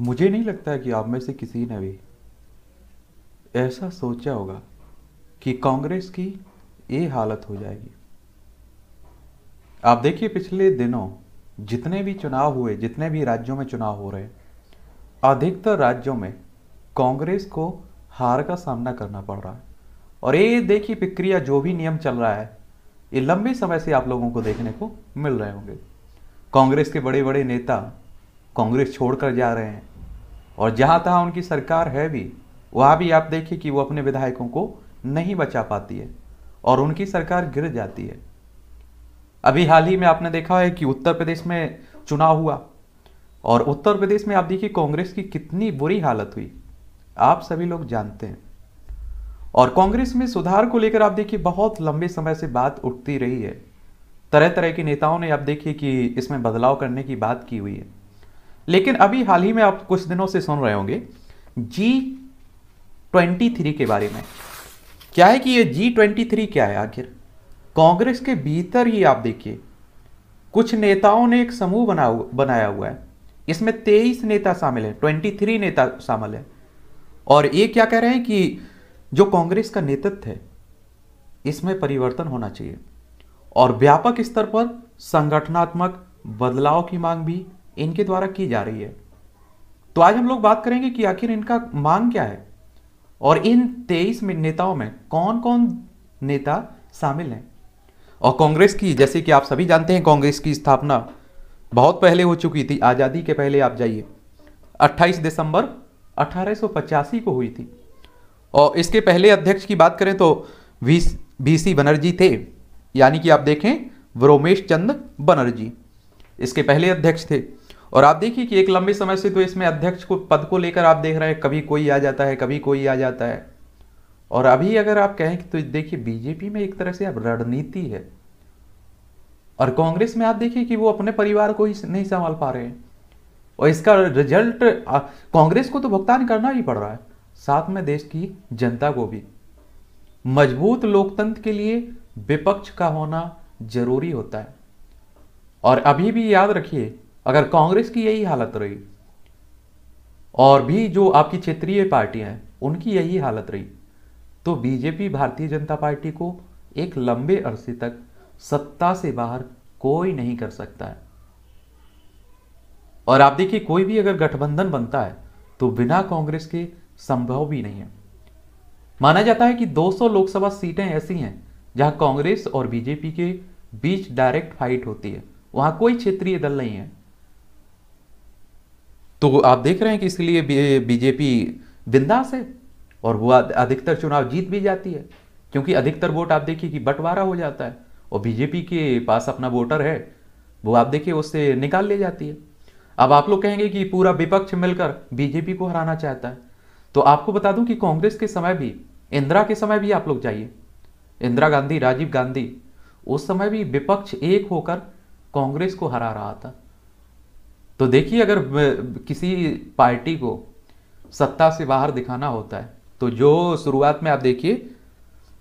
मुझे नहीं लगता कि आप में से किसी ने भी ऐसा सोचा होगा कि कांग्रेस की ये हालत हो जाएगी आप देखिए पिछले दिनों जितने भी चुनाव हुए जितने भी राज्यों में चुनाव हो रहे अधिकतर राज्यों में कांग्रेस को हार का सामना करना पड़ रहा है और ये देखिए प्रक्रिया जो भी नियम चल रहा है ये लंबे समय से आप लोगों को देखने को मिल रहे होंगे कांग्रेस के बड़े बड़े नेता कांग्रेस छोड़कर जा रहे हैं और जहां तहाँ उनकी सरकार है भी वहाँ भी आप देखिए कि वो अपने विधायकों को नहीं बचा पाती है और उनकी सरकार गिर जाती है अभी हाल ही में आपने देखा है कि उत्तर प्रदेश में चुनाव हुआ और उत्तर प्रदेश में आप देखिए कांग्रेस की कितनी बुरी हालत हुई आप सभी लोग जानते हैं और कांग्रेस में सुधार को लेकर आप देखिए बहुत लंबे समय से बात उठती रही है तरह तरह के नेताओं ने आप देखिए कि इसमें बदलाव करने की बात की हुई है लेकिन अभी हाल ही में आप कुछ दिनों से सुन रहे होंगे जी ट्वेंटी थ्री के बारे में क्या है कि ये जी ट्वेंटी थ्री क्या है आखिर कांग्रेस के भीतर ही आप देखिए कुछ नेताओं ने एक समूह बना बनाया हुआ है इसमें तेईस नेता शामिल हैं ट्वेंटी थ्री नेता शामिल हैं और ये क्या कह रहे हैं कि जो कांग्रेस का नेतृत्व है इसमें परिवर्तन होना चाहिए और व्यापक स्तर पर संगठनात्मक बदलाव की मांग भी इनके द्वारा की जा रही है तो आज हम लोग बात करेंगे कि आखिर इनका मांग क्या है और इन तेईस नेताओं में कौन कौन नेता शामिल हैं और कांग्रेस की जैसे कि आप सभी जानते हैं कांग्रेस की स्थापना बहुत पहले हो चुकी थी आज़ादी के पहले आप जाइए 28 दिसंबर 1885 को हुई थी और इसके पहले अध्यक्ष की बात करें तो वी वी सी बनर्जी थे यानी कि आप देखें व्रोमेश चंद बनर्जी इसके पहले अध्यक्ष थे और आप देखिए कि एक लंबे समय से तो इसमें अध्यक्ष को पद को लेकर आप देख रहे हैं कभी कोई आ जाता है कभी कोई आ जाता है और अभी अगर आप कहें तो देखिए बीजेपी में एक तरह से अब रणनीति है और कांग्रेस में आप देखिए कि वो अपने परिवार को ही नहीं संभाल पा रहे हैं और इसका रिजल्ट कांग्रेस को तो भुगतान करना ही पड़ रहा है साथ में देश की जनता को भी मजबूत लोकतंत्र के लिए विपक्ष का होना जरूरी होता है और अभी भी याद रखिए अगर कांग्रेस की यही हालत रही और भी जो आपकी क्षेत्रीय पार्टियां हैं उनकी यही हालत रही तो बीजेपी भारतीय जनता पार्टी को एक लंबे अरसे तक सत्ता से बाहर कोई नहीं कर सकता है और आप देखिए कोई भी अगर गठबंधन बनता है तो बिना कांग्रेस के संभव भी नहीं है माना जाता है कि 200 लोकसभा सीटें ऐसी हैं जहां कांग्रेस और बीजेपी के बीच डायरेक्ट फाइट होती है वहां कोई क्षेत्रीय दल नहीं है तो आप देख रहे हैं कि इसलिए बीजेपी बिंदास है और वो अधिकतर चुनाव जीत भी जाती है क्योंकि अधिकतर वोट आप देखिए कि बंटवारा हो जाता है और बीजेपी के पास अपना वोटर है वो आप देखिए उससे निकाल ले जाती है अब आप लोग कहेंगे कि पूरा विपक्ष मिलकर बीजेपी को हराना चाहता है तो आपको बता दूं कि कांग्रेस के समय भी इंदिरा के समय भी आप लोग जाइए इंदिरा गांधी राजीव गांधी उस समय भी विपक्ष एक होकर कांग्रेस को हरा रहा था तो देखिए अगर किसी पार्टी को सत्ता से बाहर दिखाना होता है तो जो शुरुआत में आप देखिए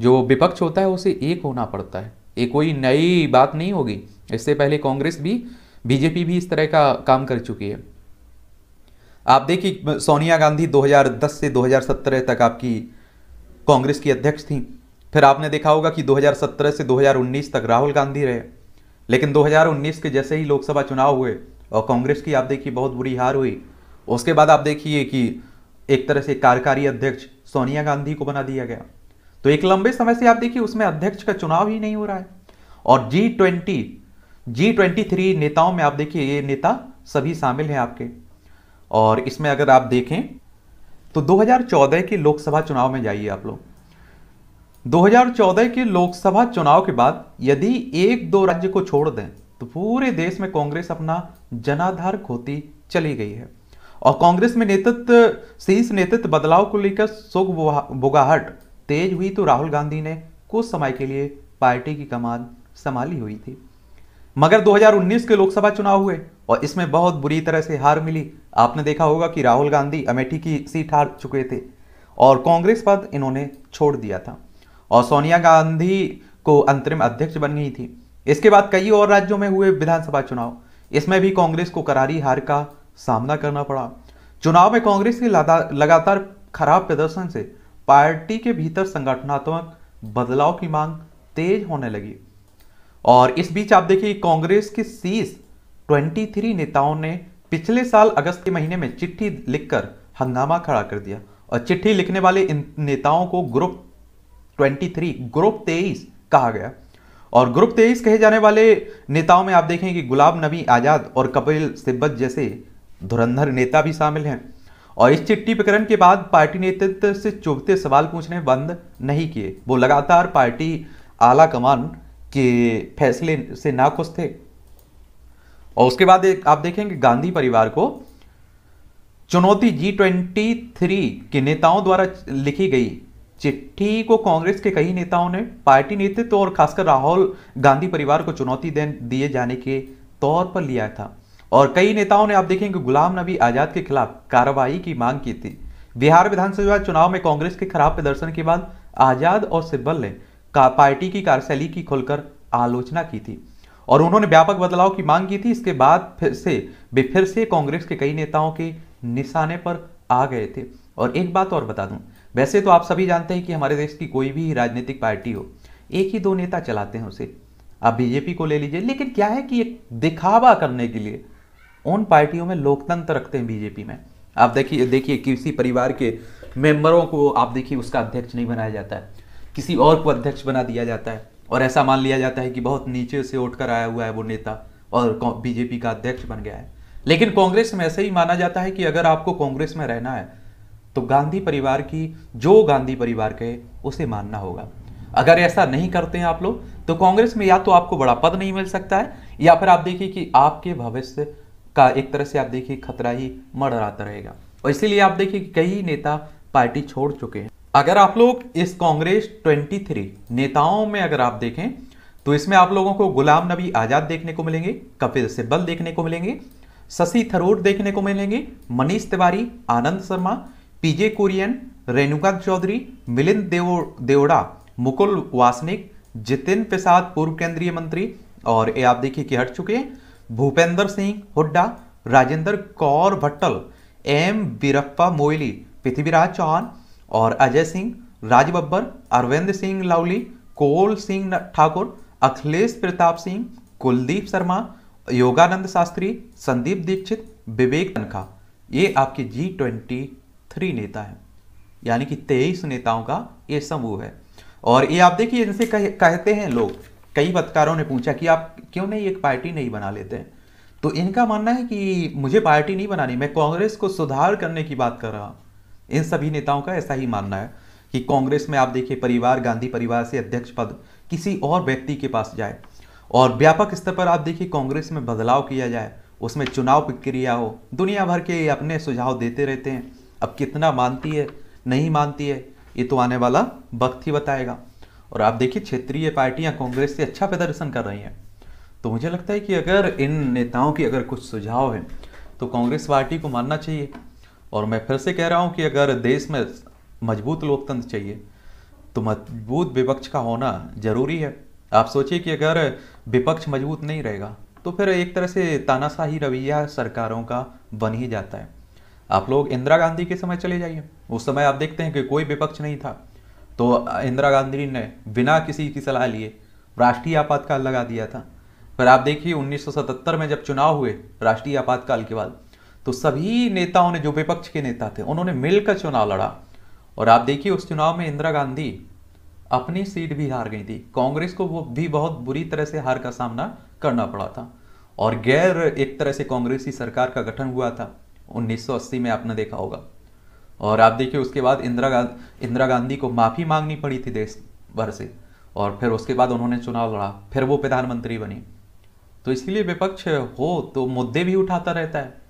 जो विपक्ष होता है उसे एक होना पड़ता है ये कोई नई बात नहीं होगी इससे पहले कांग्रेस भी बीजेपी भी इस तरह का काम कर चुकी है आप देखिए सोनिया गांधी 2010 से 2017 तक आपकी कांग्रेस की अध्यक्ष थी फिर आपने देखा होगा कि 2017 से 2019 तक राहुल गांधी रहे लेकिन 2019 के जैसे ही लोकसभा चुनाव हुए और कांग्रेस की आप देखिए बहुत बुरी हार हुई उसके बाद आप देखिए कि एक तरह से कार्यकारी अध्यक्ष सोनिया गांधी को बना दिया गया तो एक लंबे समय से आप देखिए उसमें अध्यक्ष का चुनाव ही नहीं हो रहा है और G twenty G twenty three नेताओं में आप देखिए ये नेता सभी शामिल हैं आपके और इसमें अगर आप देखें तो 2014 के लोकसभा चुनाव में जाइए आप लोग 2014 के लोकसभा चुनाव के बाद यदि एक दो राज्य को छोड़ दें तो पूरे देश में कांग्रेस अपना जनाधार खोती चली गई है और कांग्रेस में नेतृत्व शीर्ष नेतृत्व बदलाव को लेकर शोक बुगाहट तेज हुई तो राहुल गांधी ने कुछ समय के लिए पार्टी की कमान संभाली हुई थी मगर 2019 के लोकसभा चुनाव हुए और इसमें बहुत बुरी तरह से हार मिली आपने देखा होगा कि राहुल गांधी अमेठी की सीट हार चुके थे और कांग्रेस पद इन्होंने छोड़ दिया था और सोनिया गांधी को अंतरिम अध्यक्ष बन गई थी इसके बाद कई और राज्यों में हुए विधानसभा चुनाव इसमें भी कांग्रेस को करारी हार का सामना करना पड़ा चुनाव में कांग्रेस के लगातार खराब प्रदर्शन से पार्टी के भीतर संगठनात्मक बदलाव की मांग तेज होने लगी और इस बीच आप देखिए कांग्रेस के शीर्ष 23 नेताओं ने पिछले साल अगस्त के महीने में चिट्ठी लिखकर हंगामा खड़ा कर दिया और चिट्ठी लिखने वाले इन नेताओं को ग्रुप 23 ग्रुप 23 कहा गया और ग्रुप तेईस कहे जाने वाले नेताओं में आप देखें कि गुलाम नबी आज़ाद और कपिल सिब्बत जैसे धुरंधर नेता भी शामिल हैं और इस चिट्ठी प्रकरण के बाद पार्टी नेतृत्व से चुभते सवाल पूछने बंद नहीं किए वो लगातार पार्टी आला कमान के फैसले से नाखुश थे और उसके बाद आप देखेंगे गांधी परिवार को चुनौती जी ट्वेंटी थ्री के नेताओं द्वारा लिखी गई चिट्ठी को कांग्रेस के कई नेताओं ने पार्टी नेतृत्व और खासकर राहुल गांधी परिवार को चुनौती दिए जाने के तौर पर लिया था और कई नेताओं ने आप देखेंगे गुलाम नबी आजाद के खिलाफ कार्रवाई की मांग की थी बिहार विधानसभा चुनाव में कांग्रेस के खराब प्रदर्शन के बाद आजाद और सिब्बल ने का पार्टी की कार्यशैली की खुलकर आलोचना की थी और उन्होंने व्यापक बदलाव की मांग की थी इसके बाद फिर से वे फिर से कांग्रेस के कई नेताओं के निशाने पर आ गए थे और एक बात और बता दूं वैसे तो आप सभी जानते हैं कि हमारे देश की कोई भी राजनीतिक पार्टी हो एक ही दो नेता चलाते हैं उसे आप बीजेपी को ले लीजिए लेकिन क्या है कि एक दिखावा करने के लिए उन पार्टियों में लोकतंत्र रखते हैं बीजेपी में आप देखिए देखिए किसी परिवार के मेंबरों को आप देखिए उसका अध्यक्ष नहीं बनाया जाता है किसी और को अध्यक्ष बना दिया जाता है और ऐसा मान लिया जाता है कि बहुत नीचे से उठ आया हुआ है वो नेता और बीजेपी का अध्यक्ष बन गया है लेकिन कांग्रेस में ऐसे ही माना जाता है कि अगर आपको कांग्रेस में रहना है तो गांधी परिवार की जो गांधी परिवार कहे उसे मानना होगा अगर ऐसा नहीं करते हैं आप लोग तो कांग्रेस में या तो आपको बड़ा पद नहीं मिल सकता है या फिर आप देखिए कि आपके भविष्य का एक तरह से आप देखिए खतरा ही मड़राता रहेगा और इसीलिए आप देखिए कि कई नेता पार्टी छोड़ चुके हैं अगर आप लोग इस कांग्रेस 23 नेताओं में अगर आप देखें तो इसमें आप लोगों को गुलाम नबी आजाद देखने को मिलेंगे कपिल सिब्बल देखने को मिलेंगे शशि थरूर देखने को मिलेंगे मनीष तिवारी आनंद शर्मा पीजे कुरियन रेणुका चौधरी मिलिंद देव देवड़ा मुकुल वासनिक जितिन प्रसाद पूर्व केंद्रीय मंत्री और ये आप देखिए कि हट चुके हैं भूपेंद्र सिंह हुड्डा राजेंद्र कौर भट्टल एम बीरप्पा मोइली पृथ्वीराज चौहान और अजय सिंह राज बब्बर अरविंद सिंह लावली कोल सिंह ठाकुर अखिलेश प्रताप सिंह कुलदीप शर्मा योगानंद शास्त्री संदीप दीक्षित विवेक तनखा ये आपके जी ट्वेंटी थ्री नेता हैं यानी कि तेईस नेताओं का ये समूह है और ये आप देखिए इनसे कह, कहते हैं लोग कई पत्रकारों ने पूछा कि आप क्यों नहीं एक पार्टी नहीं बना लेते हैं तो इनका मानना है कि मुझे पार्टी नहीं बनानी मैं कांग्रेस को सुधार करने की बात कर रहा हूँ इन सभी नेताओं का ऐसा ही मानना है कि कांग्रेस में आप देखिए परिवार गांधी परिवार से अध्यक्ष पद किसी और व्यक्ति के पास जाए और व्यापक स्तर पर आप देखिए कांग्रेस में बदलाव किया जाए उसमें चुनाव प्रक्रिया हो दुनिया भर के अपने सुझाव देते रहते हैं अब कितना मानती है नहीं मानती है ये तो आने वाला वक्त ही बताएगा और आप देखिए क्षेत्रीय पार्टियां कांग्रेस से अच्छा प्रदर्शन कर रही हैं तो मुझे लगता है कि अगर इन नेताओं की अगर कुछ सुझाव हैं तो कांग्रेस पार्टी को मानना चाहिए और मैं फिर से कह रहा हूँ कि अगर देश में मजबूत लोकतंत्र चाहिए तो मजबूत विपक्ष का होना जरूरी है आप सोचिए कि अगर विपक्ष मजबूत नहीं रहेगा तो फिर एक तरह से तानाशाही रवैया सरकारों का बन ही जाता है आप लोग इंदिरा गांधी के समय चले जाइए उस समय आप देखते हैं कि कोई विपक्ष नहीं था तो इंदिरा गांधी ने बिना किसी की सलाह लिए राष्ट्रीय आपातकाल लगा दिया था पर आप देखिए 1977 में जब चुनाव हुए राष्ट्रीय आपातकाल के बाद तो सभी नेताओं ने जो विपक्ष के नेता थे उन्होंने मिलकर चुनाव लड़ा और आप देखिए उस चुनाव में इंदिरा गांधी अपनी सीट भी हार गई थी कांग्रेस को वो भी बहुत बुरी तरह से हार का सामना करना पड़ा था और गैर एक तरह से कांग्रेसी सरकार का गठन हुआ था 1980 में आपने देखा होगा और आप देखिए उसके बाद इंदिरा गांधी इंदिरा गांधी को माफ़ी मांगनी पड़ी थी देश भर से और फिर उसके बाद उन्होंने चुनाव लड़ा फिर वो प्रधानमंत्री बने तो इसलिए विपक्ष हो तो मुद्दे भी उठाता रहता है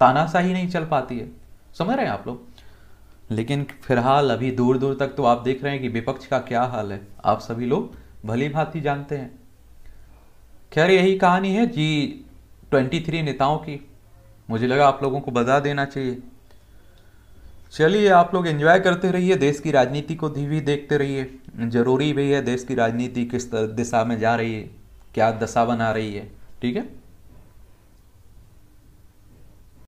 तानाशाही नहीं चल पाती है समझ रहे हैं आप लोग लेकिन फिलहाल अभी दूर दूर तक तो आप देख रहे हैं कि विपक्ष का क्या हाल है आप सभी लोग भली भांति जानते हैं खैर यही कहानी है जी 23 नेताओं की मुझे लगा आप लोगों को बता देना चाहिए चलिए आप लोग एंजॉय करते रहिए देश की राजनीति को भी देखते रहिए ज़रूरी भी है देश की राजनीति किस दिशा में जा रही है क्या दशा बना रही है ठीक है